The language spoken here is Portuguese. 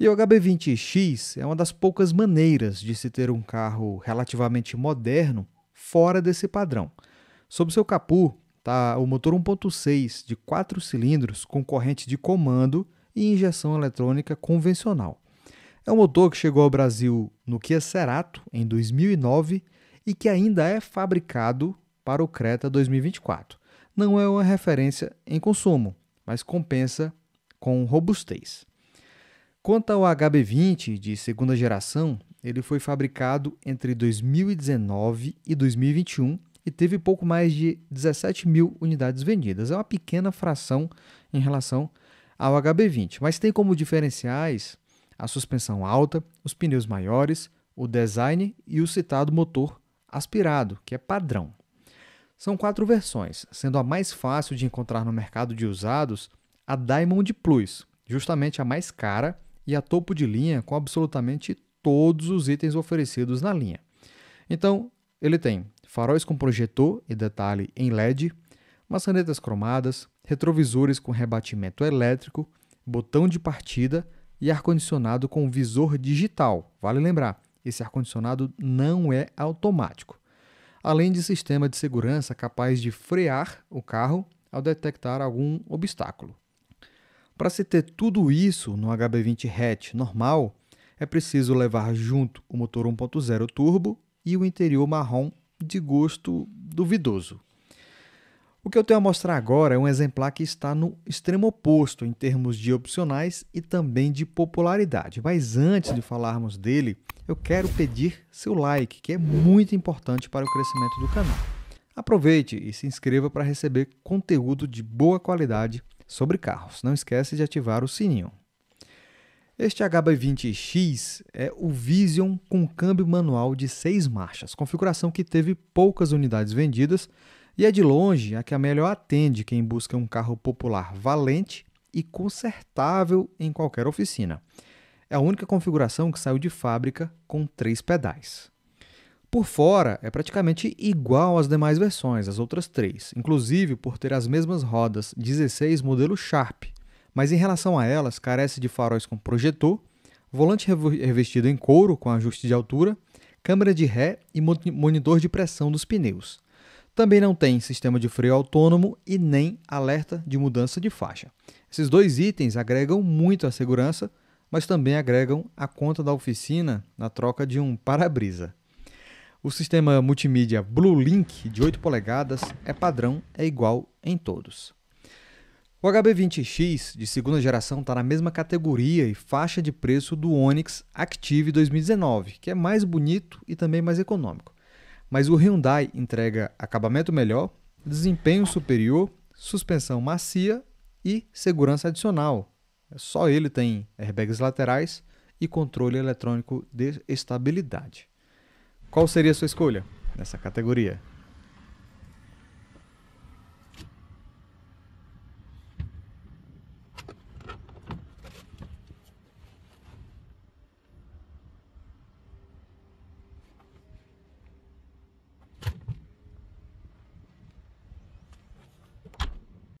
E o HB20X é uma das poucas maneiras de se ter um carro relativamente moderno fora desse padrão. Sob seu capô está o motor 1.6 de 4 cilindros com corrente de comando e injeção eletrônica convencional. É um motor que chegou ao Brasil no Kia Cerato em 2009 e que ainda é fabricado para o Creta 2024. Não é uma referência em consumo, mas compensa com robustez. Quanto ao HB20 de segunda geração, ele foi fabricado entre 2019 e 2021 e teve pouco mais de 17 mil unidades vendidas. É uma pequena fração em relação ao HB20, mas tem como diferenciais a suspensão alta, os pneus maiores, o design e o citado motor aspirado, que é padrão. São quatro versões, sendo a mais fácil de encontrar no mercado de usados a Diamond Plus, justamente a mais cara e a topo de linha com absolutamente todos os itens oferecidos na linha. Então, ele tem faróis com projetor e detalhe em LED, maçanetas cromadas, retrovisores com rebatimento elétrico, botão de partida e ar-condicionado com visor digital. Vale lembrar, esse ar-condicionado não é automático. Além de sistema de segurança capaz de frear o carro ao detectar algum obstáculo. Para se ter tudo isso no HB20 hatch normal, é preciso levar junto o motor 1.0 turbo e o interior marrom de gosto duvidoso. O que eu tenho a mostrar agora é um exemplar que está no extremo oposto em termos de opcionais e também de popularidade. Mas antes de falarmos dele, eu quero pedir seu like, que é muito importante para o crescimento do canal. Aproveite e se inscreva para receber conteúdo de boa qualidade sobre carros. Não esquece de ativar o sininho. Este HB20X é o Vision com câmbio manual de seis marchas, configuração que teve poucas unidades vendidas e é de longe a que a melhor atende quem busca um carro popular valente e consertável em qualquer oficina. É a única configuração que saiu de fábrica com três pedais. Por fora, é praticamente igual às demais versões, as outras três, inclusive por ter as mesmas rodas 16 modelo Sharp, mas em relação a elas carece de faróis com projetor, volante revestido em couro com ajuste de altura, câmera de ré e monitor de pressão dos pneus. Também não tem sistema de freio autônomo e nem alerta de mudança de faixa. Esses dois itens agregam muito à segurança, mas também agregam a conta da oficina na troca de um para-brisa. O sistema multimídia Blue Link de 8 polegadas é padrão, é igual em todos. O HB20X de segunda geração está na mesma categoria e faixa de preço do Onix Active 2019, que é mais bonito e também mais econômico. Mas o Hyundai entrega acabamento melhor, desempenho superior, suspensão macia e segurança adicional. Só ele tem airbags laterais e controle eletrônico de estabilidade. Qual seria a sua escolha nessa categoria?